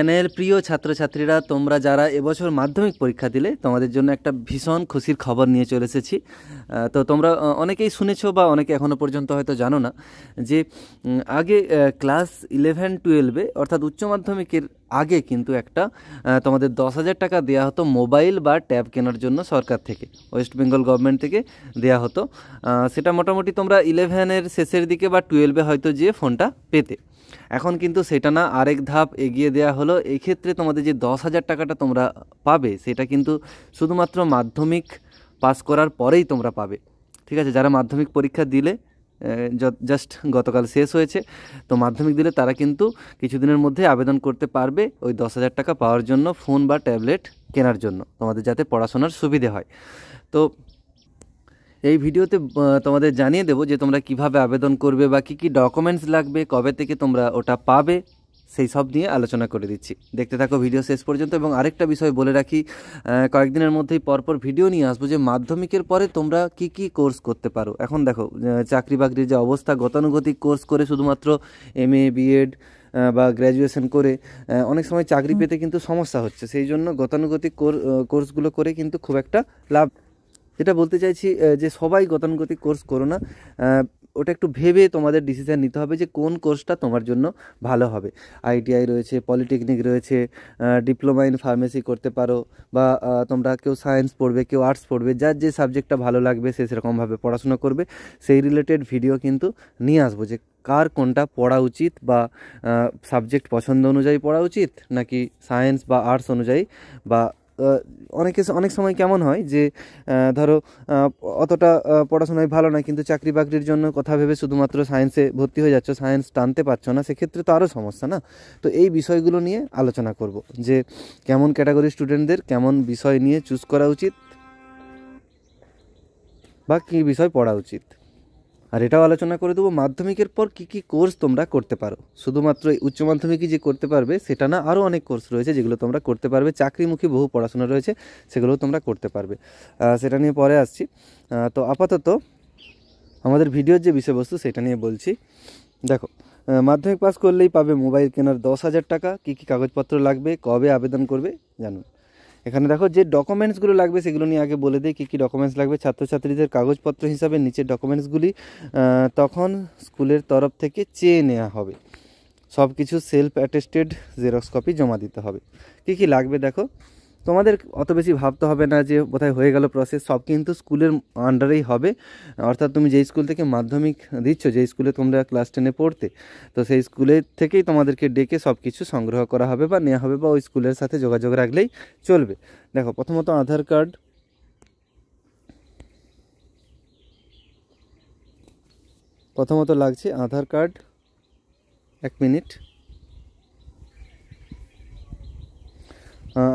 channel প্রিয় ছাত্রছাত্রীরা তোমরা যারা এবছর মাধ্যমিক পরীক্ষা দিলে তোমাদের জন্য একটা ভীষণ খুশির খবর নিয়ে চলে এসেছি তো তোমরা অনেকেই শুনেছো বা অনেকে এখনও পর্যন্ত হয়তো জানো না যে আগে ক্লাস ইলেভেন টুয়েলভে অর্থাৎ উচ্চ মাধ্যমিকের আগে কিন্তু একটা তোমাদের দশ হাজার টাকা দেওয়া হতো মোবাইল বা ট্যাব কেনার জন্য সরকার থেকে ওয়েস্ট বেঙ্গল গভর্নমেন্ট থেকে দেওয়া হতো সেটা মোটামুটি তোমরা ইলেভেনের শেষের দিকে বা টুয়েলভে হয়তো যেয়ে ফোনটা পেতে এখন কিন্তু সেটা না আরেক ধাপ এগিয়ে দেওয়া হলো এই ক্ষেত্রে তোমাদের যে দশ হাজার টাকাটা তোমরা পাবে সেটা কিন্তু শুধুমাত্র মাধ্যমিক পাস করার পরেই তোমরা পাবে ঠিক আছে যারা মাধ্যমিক পরীক্ষা দিলে জাস্ট গতকাল শেষ হয়েছে তো মাধ্যমিক দিলে তারা কিন্তু কিছুদিনের মধ্যে আবেদন করতে পারবে ওই দশ হাজার টাকা পাওয়ার জন্য ফোন বা ট্যাবলেট কেনার জন্য তোমাদের যাতে পড়াশোনার সুবিধে হয় তো এই ভিডিওতে তোমাদের জানিয়ে দেবো যে তোমরা কিভাবে আবেদন করবে বা কী কী ডকুমেন্টস লাগবে কবে থেকে তোমরা ওটা পাবে সেই সব নিয়ে আলোচনা করে দিচ্ছি দেখতে থাকো ভিডিও শেষ পর্যন্ত এবং আরেকটা বিষয় বলে রাখি কয়েকদিনের মধ্যেই পরপর ভিডিও নিয়ে আসবো যে মাধ্যমিকের পরে তোমরা কি কি কোর্স করতে পারো এখন দেখো চাকরি বাকরির যে অবস্থা গতানুগতিক কোর্স করে শুধুমাত্র এম এ বিএড বা গ্র্যাজুয়েশন করে অনেক সময় চাকরি পেতে কিন্তু সমস্যা হচ্ছে সেই জন্য গতানুগতিক কোর্সগুলো করে কিন্তু খুব একটা লাভ যেটা বলতে চাইছি যে সবাই গতানুগতিক কোর্স করো না ওটা একটু ভেবে তোমাদের ডিসিশান নিতে হবে যে কোন কোর্সটা তোমার জন্য ভালো হবে আইটিআই রয়েছে পলিটেকনিক রয়েছে ডিপ্লোমা ইন ফার্মেসি করতে পারো বা তোমরা কেউ সায়েন্স পড়বে কেউ আর্টস পড়বে যার যে সাবজেক্টটা ভালো লাগবে সে সেরকমভাবে পড়াশোনা করবে সেই রিলেটেড ভিডিও কিন্তু নিয়ে আসবো যে কার কোনটা পড়া উচিত বা সাবজেক্ট পছন্দ অনুযায়ী পড়া উচিত নাকি সায়েন্স বা আর্টস অনুযায়ী বা অনেকে অনেক সময় কেমন হয় যে ধরো অতটা পড়াশোনায় ভালো নয় কিন্তু চাকরি বাকরির জন্য কথা ভেবে শুধুমাত্র সায়েন্সে ভর্তি হয়ে যাচ্ছ সায়েন্স টানতে পারছো না সেক্ষেত্রে তো আরও সমস্যা না তো এই বিষয়গুলো নিয়ে আলোচনা করব যে কেমন ক্যাটাগরি স্টুডেন্টদের কেমন বিষয় নিয়ে চুজ করা উচিত বা কী বিষয় পড়া উচিত আর এটাও আলোচনা করে দেবো মাধ্যমিকের পর কি কি কোর্স তোমরা করতে পারো শুধুমাত্র উচ্চ মাধ্যমিকই যে করতে পারবে সেটা না আরও অনেক কোর্স রয়েছে যেগুলো তোমরা করতে পারবে চাকরিমুখী বহু পড়াশোনা রয়েছে সেগুলো তোমরা করতে পারবে সেটা নিয়ে পরে আসছি তো আপাতত আমাদের ভিডিওর যে বিষয়বস্তু সেটা নিয়ে বলছি দেখো মাধ্যমিক পাস করলেই পাবে মোবাইল কেনার দশ হাজার টাকা কী কী কাগজপত্র লাগবে কবে আবেদন করবে জানুন এখানে দেখো যে ডকুমেন্টসগুলো লাগবে সেগুলো নিয়ে আগে বলে দিই কী কী ডকুমেন্টস লাগবে ছাত্রছাত্রীদের কাগজপত্র হিসাবে নিচের ডকুমেন্টসগুলি তখন স্কুলের তরফ থেকে চেয়ে নেওয়া হবে সব কিছু সেলফ অ্যাটেস্টেড জেরক্স কপি জমা দিতে হবে কী কী লাগবে দেখো তোমাদের অত বেশি ভাবতে হবে না যে কোথায় হয়ে গেল প্রসেস সব কিন্তু স্কুলের আন্ডারেই হবে অর্থাৎ তুমি যে স্কুল থেকে মাধ্যমিক দিচ্ছ যে স্কুলে তোমরা ক্লাস টেনে পড়তে তো সেই স্কুলে থেকেই তোমাদেরকে ডেকে সব কিছু সংগ্রহ করা হবে বা নেওয়া হবে বা ওই স্কুলের সাথে যোগাযোগ রাখলেই চলবে দেখো প্রথমত আধার কার্ড প্রথমত লাগছে আধার কার্ড এক মিনিট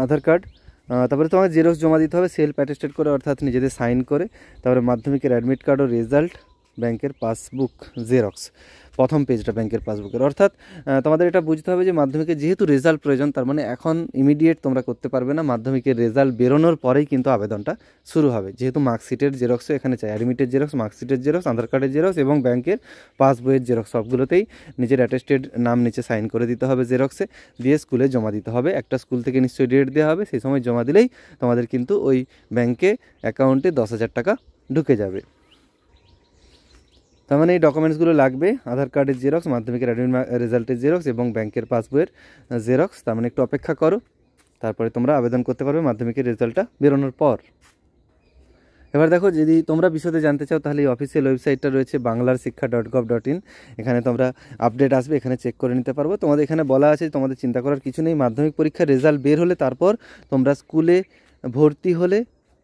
আধার কার্ড তারপরে তোমাকে জেরক্স জমা দিতে হবে সেল অ্যাটেস্টেড করে অর্থাৎ নিজেদের সাইন করে তারপরে মাধ্যমিকের অ্যাডমিট কার্ড ও রেজাল্ট ব্যাংকের পাসবুক জেরক্স প্রথম পেজটা ব্যাংকের পাসবুকের অর্থাৎ তোমাদের এটা বুঝতে হবে যে মাধ্যমিকে যেহেতু রেজাল্ট প্রয়োজন তার মানে এখন ইমিডিয়েট তোমরা করতে পারবে না মাধ্যমিকের রেজাল্ট বেরোনোর পরেই কিন্তু আবেদনটা শুরু হবে যেহেতু মার্কশিটের জেরক্সও এখানে চাই অ্যাডমিটের জেরক্স মার্কশিটের জেরক্স আধার কার্ডের জেরক্স এবং ব্যাংকের পাসবইয়ের জেরক্স সবগুলোতেই নিজের অ্যাটেস্টেড নাম নিচে সাইন করে দিতে হবে জেরক্সে দিয়ে স্কুলে জমা দিতে হবে একটা স্কুল থেকে নিশ্চয়ই ডেট দেওয়া হবে সেই সময় জমা দিলেই তোমাদের কিন্তু ওই ব্যাংকে অ্যাকাউন্টে দশ হাজার টাকা ঢুকে যাবে তার মানে এই ডকুমেন্টসগুলো লাগবে আধার কার্ডের জেরক্স মাধ্যমিকের অ্যাডমিট রেজাল্টের জেরক্স এবং ব্যাংকের পাসবইয়ের জেরক্স তার মানে একটু অপেক্ষা করো তারপরে তোমরা আবেদন করতে পারবে মাধ্যমিকের রেজাল্টটা বেরোনোর পর এবার দেখো যদি তোমরা বিশদে জানতে চাও তাহলে এই অফিসিয়াল ওয়েবসাইটটা রয়েছে বাংলার শিক্ষা ডট গভ ডট ইন এখানে তোমরা আপডেট আসবে এখানে চেক করে নিতে পারবো তোমাদের এখানে বলা আছে তোমাদের চিন্তা করার কিছু নেই মাধ্যমিক পরীক্ষার রেজাল্ট বের হলে তারপর তোমরা স্কুলে ভর্তি হলে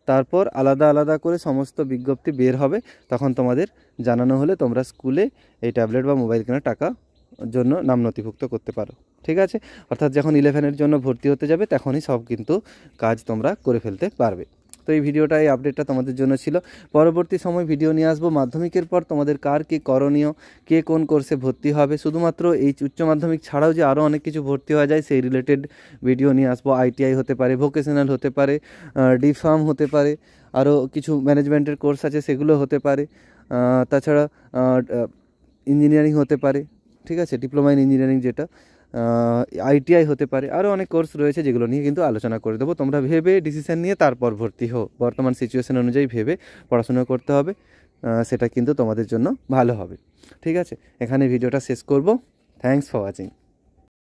তারপর আলাদা আলাদা করে সমস্ত বিজ্ঞপ্তি বের হবে তখন তোমাদের জানানো হলে তোমরা স্কুলে এই ট্যাবলেট বা মোবাইল কেনার টাকা জন্য নাম নথিভুক্ত করতে পারো ঠিক আছে অর্থাৎ যখন ইলেভেনের জন্য ভর্তি হতে যাবে তখনই সব কিন্তু কাজ তোমরা করে ফেলতে পারবে তো এই ভিডিওটা এই আপডেটটা তোমাদের জন্য ছিল পরবর্তী সময় ভিডিও নিয়ে আসবো মাধ্যমিকের পর তোমাদের কার কী করণীয় কে কোন কোর্সে ভর্তি হবে শুধুমাত্র এই উচ্চ মাধ্যমিক ছাড়াও যে আরও অনেক কিছু ভর্তি হওয়া যায় সেই রিলেটেড ভিডিও নিয়ে আসবো আইটিআই হতে পারে ভোকেশনাল হতে পারে ডি ফার্ম হতে পারে আরও কিছু ম্যানেজমেন্টের কোর্স আছে সেগুলো হতে পারে তাছাড়া ইঞ্জিনিয়ারিং হতে পারে ঠিক আছে ডিপ্লোমা ইন ইঞ্জিনিয়ারিং যেটা আইটিআই হতে পারে আরও অনেক কোর্স রয়েছে যেগুলো নিয়ে কিন্তু আলোচনা করে দেবো তোমরা ভেবে ডিসিশান নিয়ে তারপর ভর্তি হো বর্তমান সিচুয়েশান অনুযায়ী ভেবে পড়াশোনা করতে হবে সেটা কিন্তু তোমাদের জন্য ভালো হবে ঠিক আছে এখানে ভিডিওটা শেষ করব থ্যাংকস ফর ওয়াচিং